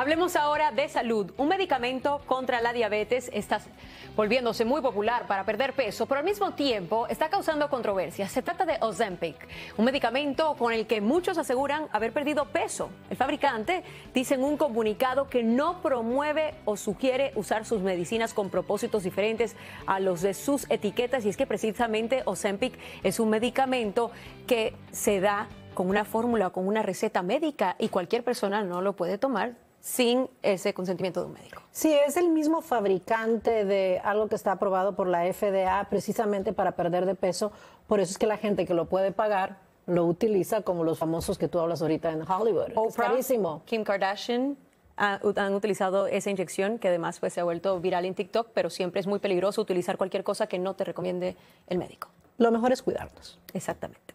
Hablemos ahora de salud. Un medicamento contra la diabetes está volviéndose muy popular para perder peso, pero al mismo tiempo está causando controversia. Se trata de Ozempic, un medicamento con el que muchos aseguran haber perdido peso. El fabricante dice en un comunicado que no promueve o sugiere usar sus medicinas con propósitos diferentes a los de sus etiquetas y es que precisamente Ozempic es un medicamento que se da con una fórmula, con una receta médica y cualquier persona no lo puede tomar sin ese consentimiento de un médico. Sí, es el mismo fabricante de algo que está aprobado por la FDA precisamente para perder de peso. Por eso es que la gente que lo puede pagar lo utiliza como los famosos que tú hablas ahorita en Hollywood. Oprah, Kim Kardashian, han utilizado esa inyección que además pues, se ha vuelto viral en TikTok, pero siempre es muy peligroso utilizar cualquier cosa que no te recomiende el médico. Lo mejor es cuidarnos. Exactamente.